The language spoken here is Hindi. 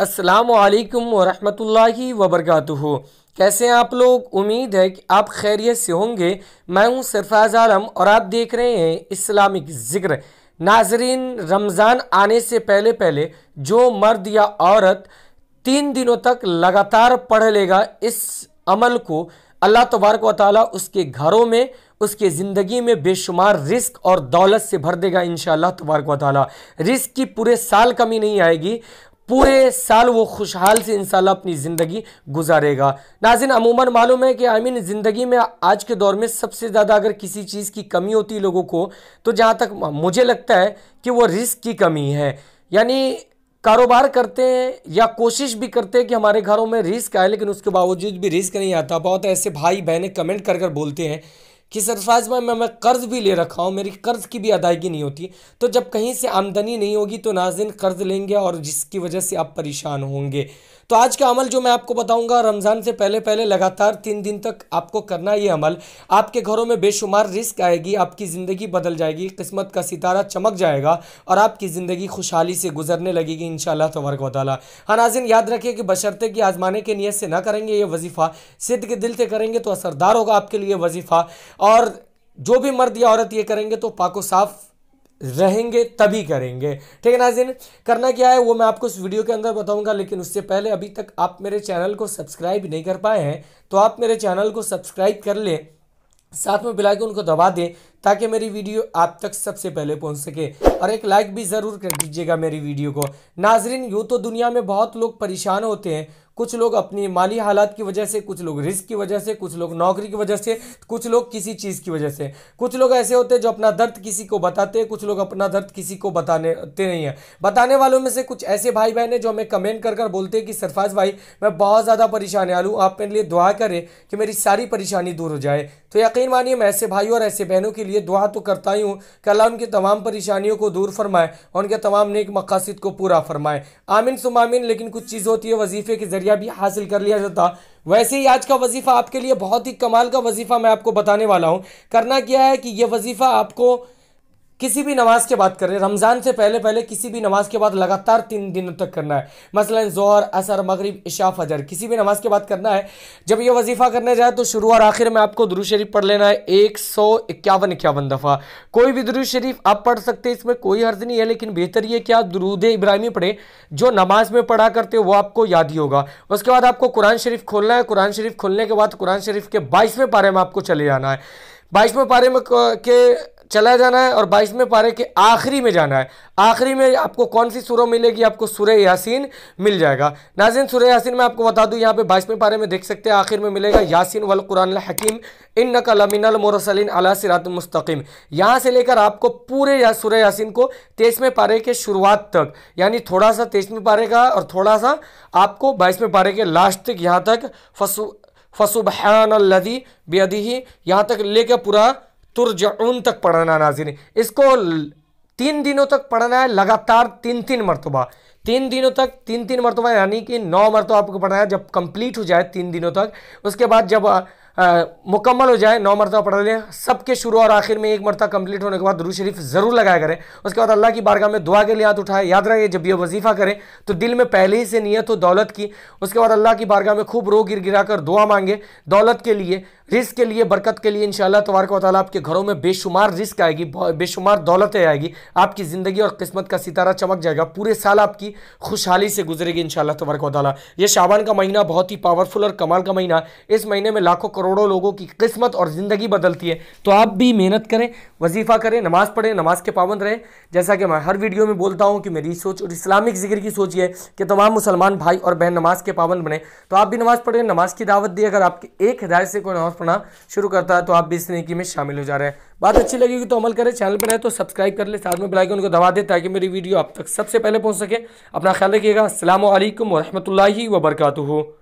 असलकम वरहमतुल्लाहि वबरकatuh कैसे हैं आप लोग उम्मीद है कि आप खैरियत से होंगे मैं हूं सरफराज आलम और आप देख रहे हैं इस्लामिक ज़िक्र नाजरीन रमज़ान आने से पहले पहले जो मर्द या औरत तीन दिनों तक लगातार पढ़ लेगा इस अमल को अल्लाह तबारक व उसके घरों में उसके ज़िंदगी में बेशुमार रिस्क और दौलत से भर देगा इन तबारक व ताली रिस्क की पूरे साल कमी नहीं आएगी पूरे साल वो खुशहाल से इन अपनी ज़िंदगी गुजारेगा नाजिन अमूमन मालूम है कि आई मीन ज़िंदगी में आज के दौर में सबसे ज़्यादा अगर किसी चीज़ की कमी होती है लोगों को तो जहाँ तक मुझे लगता है कि वो रिस्क की कमी है यानी कारोबार करते हैं या कोशिश भी करते हैं कि हमारे घरों में रिस्क आए लेकिन उसके बावजूद भी रिस्क नहीं आता बहुत ऐसे भाई बहनें कमेंट कर कर बोलते हैं कि सरफराज भाई मैं मैं कर्ज़ भी ले रखा हूँ मेरी कर्ज़ की भी अदायगी नहीं होती तो जब कहीं से आमदनी नहीं होगी तो नाजिन कर्ज़ लेंगे और जिसकी वजह से आप परेशान होंगे तो आज का अमल जो मैं आपको बताऊंगा रमज़ान से पहले पहले लगातार तीन दिन तक आपको करना ये अमल आपके घरों में बेशुमार रिस्क आएगी आपकी ज़िंदगी बदल जाएगी किस्मत का सितारा चमक जाएगा और आपकी ज़िंदगी खुशहाली से गुजरने लगेगी इन तबरक वाली हाँ नाजिन याद रखिए कि बशरते की आजमाने के नीयत से ना करेंगे ये वजीफ़ा सिद्ध के दिल से करेंगे तो असरदार होगा आपके लिए वजीफ़ा और जो भी मर्द या औरत ये करेंगे तो पाको साफ रहेंगे तभी करेंगे ठीक है नाजिन करना क्या है वो मैं आपको इस वीडियो के अंदर बताऊंगा लेकिन उससे पहले अभी तक आप मेरे चैनल को सब्सक्राइब नहीं कर पाए हैं तो आप मेरे चैनल को सब्सक्राइब कर लें साथ में बिलाई के उनको दबा दें ताकि मेरी वीडियो आप तक सबसे पहले पहुंच सके और एक लाइक भी ज़रूर कर दीजिएगा मेरी वीडियो को नाजरीन यूँ तो दुनिया में बहुत लोग परेशान होते हैं कुछ लोग अपनी माली हालात की वजह से कुछ लोग रिस्क की वजह से कुछ लोग नौकरी की वजह से कुछ लोग किसी चीज़ की वजह से कुछ लोग ऐसे होते हैं जो अपना दर्द किसी को बताते हैं कुछ लोग अपना दर्द किसी को बताने नहीं है बताने वालों में से कुछ ऐसे भाई बहन है जो हमें कमेंट कर कर बोलते हैं कि सरफाज भाई मैं बहुत ज़्यादा परेशान आलू आप मेरे लिए दुआ करें कि मेरी सारी परेशानी दूर हो जाए तो यकीन मानिए मैं ऐसे भाई और ऐसे बहनों के लिए दुआ तो करता ही हूँ कि अल्लाह उनकी तमाम परेशानियों को दूर फरमाए और उनके तमाम नेक मकासद को पूरा फरमाए आमिन सुमामिन लेकिन कुछ चीज़ होती है वजीफे के जरिए क्या भी हासिल कर लिया जाता वैसे ही आज का वजीफ़ा आपके लिए बहुत ही कमाल का वजीफ़ा मैं आपको बताने वाला हूं करना क्या है कि यह वजीफ़ा आपको किसी भी नमाज के बात कर रहे हैं रमज़ान से पहले पहले किसी भी नमाज के बाद लगातार तीन दिनों तक करना है मसलन जहर असर मगरब इशा फजर किसी भी नमाज के बाद करना है जब ये वजीफ़ा करने जाए तो शुरू और आखिर में आपको दुरू शरीफ पढ़ लेना है एक सौ इक्यावन इक्यावन दफ़ा कोई भी दुरू शरीफ आप पढ़ सकते हैं इसमें कोई हर्ज नहीं है लेकिन बेहतर ये कि आप दरूद इब्राहिमी पढ़ें जो नमाज में पढ़ा करते हो वो आपको याद ही होगा उसके बाद आपको कुरान शरीफ खोलना है कुरान शरीफ खोलने के बाद कुरान शरीफ के बाईसवें पारे में आपको चले जाना है बाईसवें पारे में के चला जाना है और बाईसवें पारे के आखिरी में जाना है आखिरी में आपको कौन सी सुरह मिलेगी आपको सुरह यासीन मिल जाएगा नाजिन सुरह यासीन मैं आपको बता दूं यहाँ पे बाईसवें पारे में देख सकते हैं आखिर में मिलेगा यासीन वल कुरान हकीम इन नकलमिनल मोरसलिन अला सिरात मुस्तकीम यहाँ से लेकर आपको पूरे या सुरह यासिन को तेईसवें पारे के शुरुआत तक यानी थोड़ा सा तेईसवें पारे का और थोड़ा सा आपको बाईसवें पारे के लास्ट तक यहाँ तक फसु फसुबहानदी बेदी बेदी यहाँ तक लेकर पूरा तुरजउन तक पढ़ना नाजिन इसको तीन दिनों तक पढ़ना है लगातार तीन तीन मरतबा तीन दिनों तक तीन तीन मरतबा यानी कि नौ मरतबा आपको पढ़ना है जब कंप्लीट हो जाए तीन दिनों तक उसके बाद जब मुकम्मल हो जाए नौ मरतबा पढ़ लें सबके शुरू और आखिर में एक मरतबा कंप्लीट होने के बाद दुरू शरीफ ज़रूर लगाया करें उसके बाद अल्लाह की बारगाह में दुआ के लिए हाथ उठाए याद रहे जब यह वजीफ़ा करें तो दिल में पहले ही से नीयत हो दौलत की उसके बाद अल्लाह की बारगाह में खूब रो गिर गिरा कर दुआ मांगे दौलत के लिए रिस्क के लिए बरकत के लिए इंशाल्लाह तबारक वाली आपके घरों में बेशुमार रिस्क आएगी बेशुमार दौलतें आएगी आपकी ज़िंदगी और किस्मत का सितारा चमक जाएगा पूरे साल आपकी खुशहाली से गुजरेगी इंशाल्लाह तबारक वाली ये शाबान का महीना बहुत ही पावरफुल और कमाल का महीना इस महीने में लाखों करोड़ों लोगों की किस्मत और ज़िंदगी बदलती है तो आप भी मेहनत करें वजीफ़ा करें नमाज़ पढ़ें नमाज के पाबंद रहें जैसा कि मैं हर वीडियो में बोलता हूँ कि मेरी सोच और इस्लामिक जिक्र की सोच ये कि तमाम मुसलमान भाई और बहन नमाज के पाबंद बने तो आप भी नमाज़ पढ़ें नमाज की दावत दी अगर आपकी एक हिदायत से कोई नमाज अपना शुरू करता है तो आप भी इस नेकी में शामिल हो जा रहे हैं बात अच्छी लगेगी तो अमल करें चैनल पर रहें तो सब्सक्राइब कर ले साथ में बेलाइकन को दबा दे ताकि मेरी वीडियो आप तक सबसे पहले पहुँच सके अपना ख्याल रखिएगा असल वरहमल वर्का